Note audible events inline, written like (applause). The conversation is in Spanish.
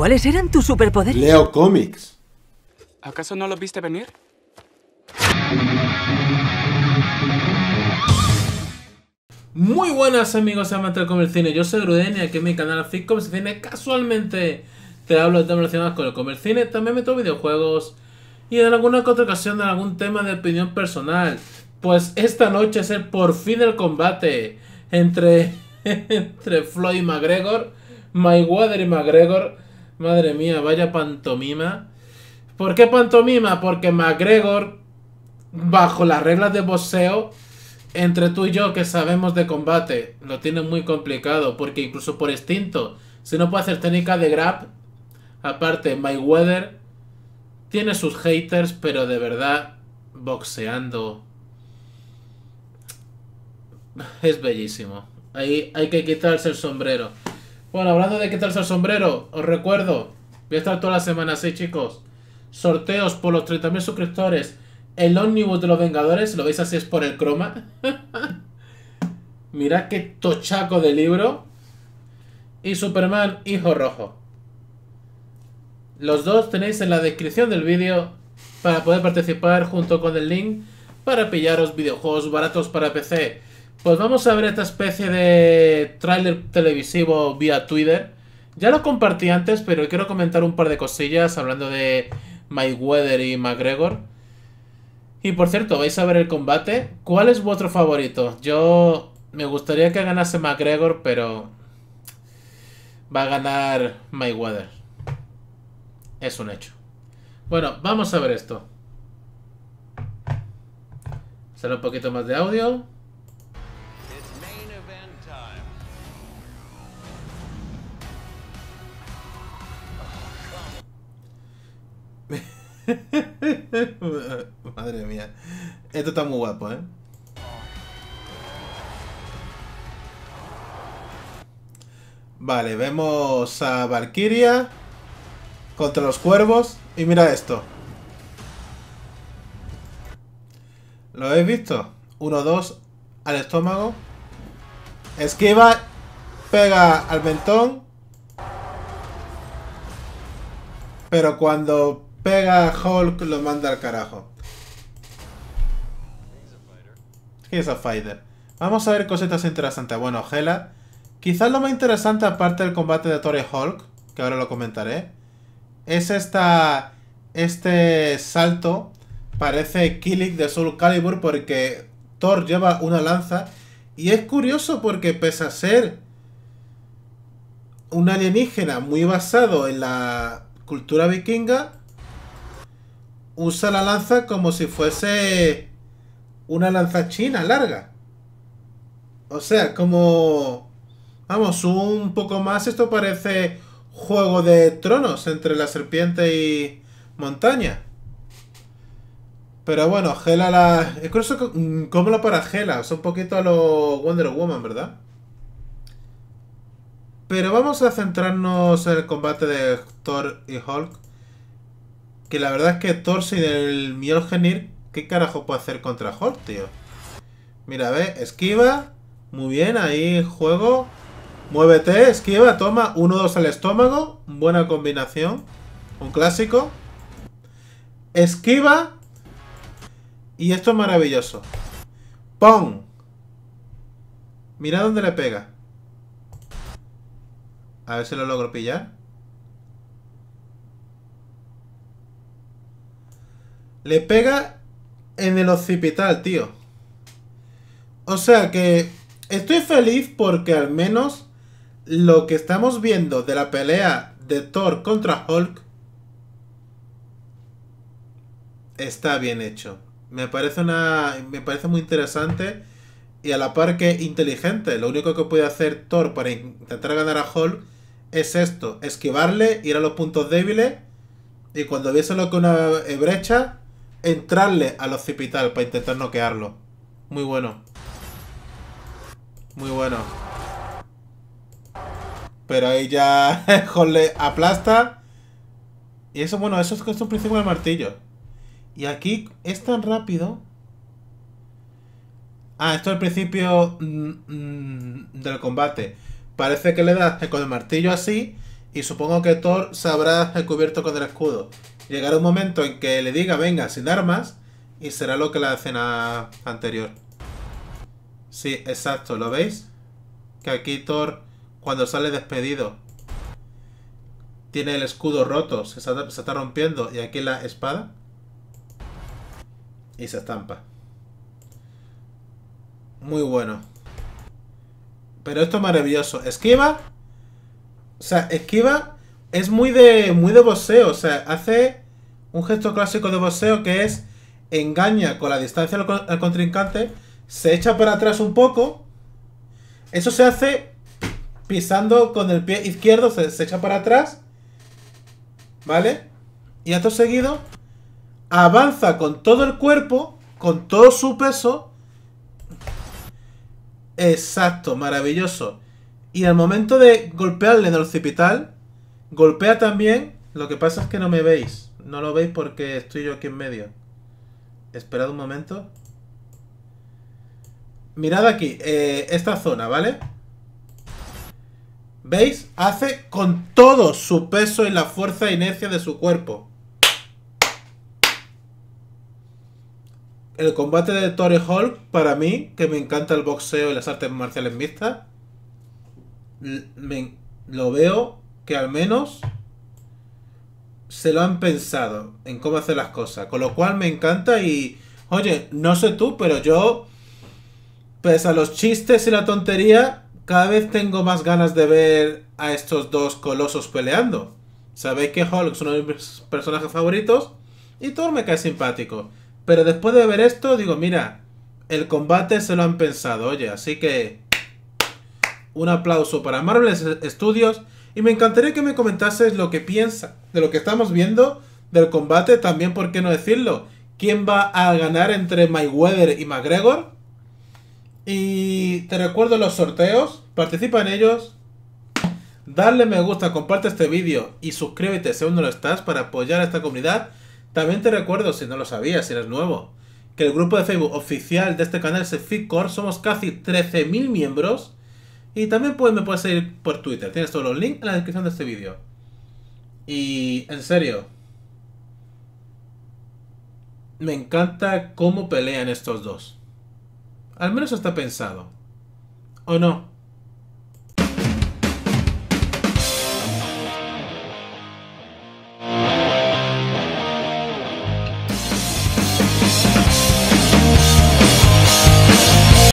¿Cuáles eran tus superpoderes? Leo Comics ¿Acaso no los viste venir? Muy buenas amigos amantes del cine, yo soy Gruden y aquí en mi canal se Cine casualmente te hablo de temas relacionados con el cine también meto videojuegos y en alguna otra ocasión de algún tema de opinión personal. Pues esta noche es el por fin del combate entre, (laughs) entre Floyd y McGregor, Mayweather y McGregor Madre mía, vaya pantomima. ¿Por qué pantomima? Porque McGregor, bajo las reglas de boxeo, entre tú y yo que sabemos de combate, lo tiene muy complicado. Porque incluso por instinto, si no puede hacer técnica de grab, aparte, Mayweather tiene sus haters, pero de verdad, boxeando. Es bellísimo. Ahí hay que quitarse el sombrero. Bueno, hablando de qué tal el sombrero, os recuerdo, voy a estar toda la semana así, chicos. Sorteos por los 30.000 suscriptores. El ómnibus de los Vengadores, lo veis así, es por el croma. (laughs) Mirad qué tochaco de libro. Y Superman, Hijo Rojo. Los dos tenéis en la descripción del vídeo para poder participar junto con el link para pillaros videojuegos baratos para PC pues vamos a ver esta especie de tráiler televisivo vía Twitter. Ya lo compartí antes, pero quiero comentar un par de cosillas hablando de Mayweather y McGregor. Y por cierto, vais a ver el combate. ¿Cuál es vuestro favorito? Yo me gustaría que ganase McGregor, pero va a ganar Mayweather. Es un hecho. Bueno, vamos a ver esto. Sale un poquito más de audio. (laughs) Madre mía. Esto está muy guapo, ¿eh? Vale, vemos a Valkyria contra los cuervos. Y mira esto. ¿Lo habéis visto? uno dos al estómago. Esquiva. Pega al mentón. Pero cuando pega a Hulk, lo manda al carajo. He's a fighter? Vamos a ver cositas interesantes. Bueno, Gela. Quizás lo más interesante, aparte del combate de Thor y Hulk, que ahora lo comentaré, es esta, este salto. Parece Killik de Soul Calibur porque Thor lleva una lanza. Y es curioso porque pese a ser un alienígena muy basado en la cultura vikinga, usa la lanza como si fuese una lanza china larga. O sea, como... Vamos, un poco más esto parece juego de tronos entre la serpiente y montaña. Pero bueno, Gela la... es como la para Gela, son un poquito a lo Wonder Woman, ¿verdad? Pero vamos a centrarnos en el combate de Thor y Hulk. Que la verdad es que Thor sin el Mjolnir, ¿qué carajo puede hacer contra Hulk, tío? Mira, ve, esquiva. Muy bien, ahí juego. Muévete, esquiva, toma. 1-2 al estómago. Buena combinación. Un clásico. Esquiva. Y esto es maravilloso. ¡Pum! Mira dónde le pega. A ver si lo logro pillar. Le pega en el occipital, tío. O sea que estoy feliz porque al menos lo que estamos viendo de la pelea de Thor contra Hulk está bien hecho. Me parece una me parece muy interesante y a la par que inteligente. Lo único que puede hacer Thor para intentar ganar a Hulk es esto, esquivarle, ir a los puntos débiles y cuando viese lo que una brecha entrarle al occipital para intentar noquearlo. Muy bueno. Muy bueno. Pero ahí ya (laughs) le aplasta. Y eso, bueno, eso es que es un principio del martillo. Y aquí es tan rápido. Ah, esto es el principio mm, mm, del combate. Parece que le das con el martillo así. Y supongo que Thor Se habrá cubierto con el escudo. Llegará un momento en que le diga venga sin armas y será lo que la escena anterior. Sí, exacto, ¿lo veis? Que aquí Thor, cuando sale despedido, tiene el escudo roto, se está, rompiendo y aquí la espada y se estampa. Muy bueno. Pero esto es maravilloso. Esquiva. O sea, esquiva es muy de, muy de boxeo. O sea, hace un gesto clásico de boxeo que es engaña con la distancia al, contrincante, se echa para atrás un poco. Eso se hace pisando con el pie izquierdo, se, echa para atrás. ¿Vale? Y todo seguido, avanza con todo el cuerpo, con todo su peso. Exacto, maravilloso. Y al momento de golpearle en el occipital, Golpea también. Lo que pasa es que no me veis. No lo veis porque estoy yo aquí en medio. Esperad un momento. Mirad aquí. Eh, esta zona, ¿vale? ¿Veis? Hace con todo su peso y la fuerza inercia de su cuerpo. El combate de Tory Hulk, para mí, que me encanta el boxeo y las artes marciales mixtas, lo veo que al menos se lo han pensado en cómo hacer las cosas. Con lo cual me encanta y, oye, no sé tú, pero yo, pese a los chistes y la tontería, cada vez tengo más ganas de ver a estos dos colosos peleando. Sabéis que Hulk es uno de mis personajes favoritos y todo me cae simpático. Pero después de ver esto, digo, mira, el combate se lo han pensado, oye, así que un aplauso para Marvel Studios y me encantaría que me comentases lo que piensas de lo que estamos viendo, del combate, también, ¿por qué no decirlo? ¿Quién va a ganar entre Mayweather y McGregor? Y te recuerdo los sorteos, participa en ellos. Dale me gusta, comparte este vídeo y suscríbete si aún no lo estás para apoyar a esta comunidad. También te recuerdo, si no lo sabías, si eres nuevo, que el grupo de Facebook oficial de este canal, FitCore, somos casi 13.000 miembros y también me puedes seguir por Twitter. Tienes todos los links en la descripción de este vídeo. Y en serio. Me encanta cómo pelean estos dos. Al menos está pensado. ¿O no?